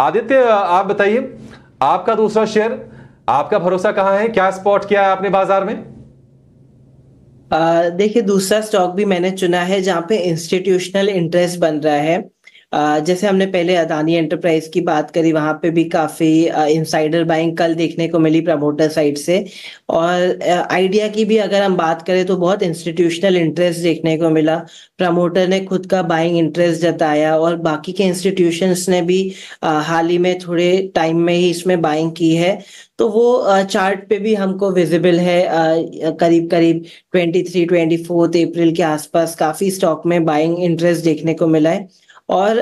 आदित्य आप बताइए आपका दूसरा शेयर आपका भरोसा कहाँ है क्या स्पॉट किया है आपने बाजार में देखिए दूसरा स्टॉक भी मैंने चुना है जहाँ पे इंस्टीट्यूशनल इंटरेस्ट बन रहा है जैसे हमने पहले अदानी एंटरप्राइज की बात करी वहां पे भी काफी इंसाइडर बाइंग कल देखने को मिली प्रमोटर साइड से और आइडिया की भी अगर हम बात करें तो बहुत इंस्टीट्यूशनल इंटरेस्ट देखने को मिला प्रमोटर ने खुद का बाइंग इंटरेस्ट जताया और बाकी के इंस्टीट्यूशंस ने भी हाल ही में थोड़े टाइम में ही इसमें बाइंग की है तो वो चार्ट पे भी हमको विजिबल है करीब करीब 23, 24 अप्रैल के आसपास काफी स्टॉक में बाइंग इंटरेस्ट देखने को मिला है और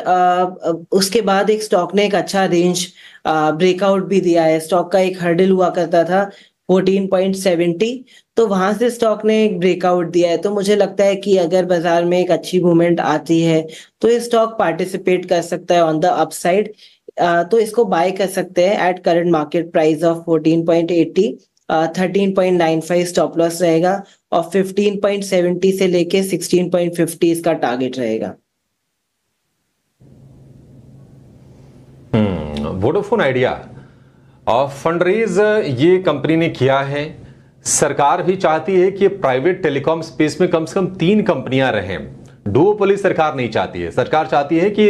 उसके बाद एक स्टॉक ने एक अच्छा रेंज ब्रेकआउट भी दिया है स्टॉक का एक हर्डल हुआ करता था 14.70 तो वहां से स्टॉक ने एक ब्रेकआउट दिया है तो मुझे लगता है कि अगर बाजार में एक अच्छी मूवमेंट आती है तो ये स्टॉक पार्टिसिपेट कर सकता है ऑन द अपसाइड तो इसको बाय कर सकते हैं at current market price of 14.80 13.95 stop loss रहेगा और 15.70 से लेके 16.50 इसका टारगेट रहेगा वोडोफोन आइडिया और फंड रेज ये कंपनी ने किया है सरकार भी चाहती है कि प्राइवेट टेलीकॉम स्पेस में कम से कम तीन कंपनियां रहें डुओपोली सरकार नहीं चाहती है सरकार चाहती है कि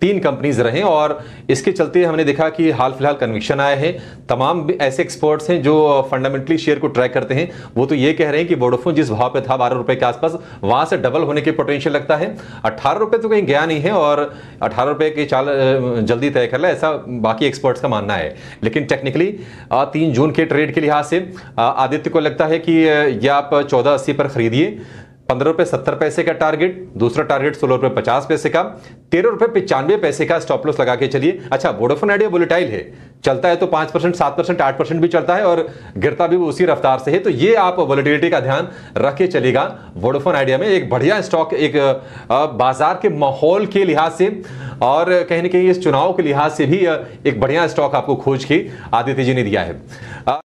तीन कंपनीज रहें और इसके चलते हमने देखा कि हाल फिलहाल कन्विक्शन आया है तमाम ऐसे एक्सपर्ट्स हैं जो फंडामेंटली शेयर को ट्रैक करते हैं वो तो ये कह रहे हैं कि वोडोफोन जिस भाव पे था बारह रुपए के आसपास वहां से डबल होने के पोटेंशियल लगता है अट्ठारह रुपए तो कहीं गया नहीं है और अठारह रुपए के चाल जल्दी तय कर ला ऐसा बाकी एक्सपर्ट्स का मानना है लेकिन टेक्निकली तीन जून के ट्रेड के लिहाज से आदित्य को लगता है कि यह आप चौदह अस्सी पर खरीदिए पंद्रह रुपए सत्तर पैसे का टारगेट दूसरा टारगेट सोलह रुपए पचास पैसे का तेरह रुपए पिचानवे पैसे का स्टॉप लॉस लगा के चलिए अच्छा वोडोफोन आइडिया बुलेटाइल है चलता है तो पांच परसेंट सात परसेंट आठ परसेंट भी चलता है और गिरता भी उसी रफ्तार से है तो ये आप वोलेटिलिटी का ध्यान रख के चलेगा वोडोफोन आइडिया में एक बढ़िया स्टॉक एक बाजार के माहौल के लिहाज से और कहीं ना कहीं इस चुनाव के लिहाज से भी एक बढ़िया स्टॉक आपको खोज के आदित्य जी ने दिया है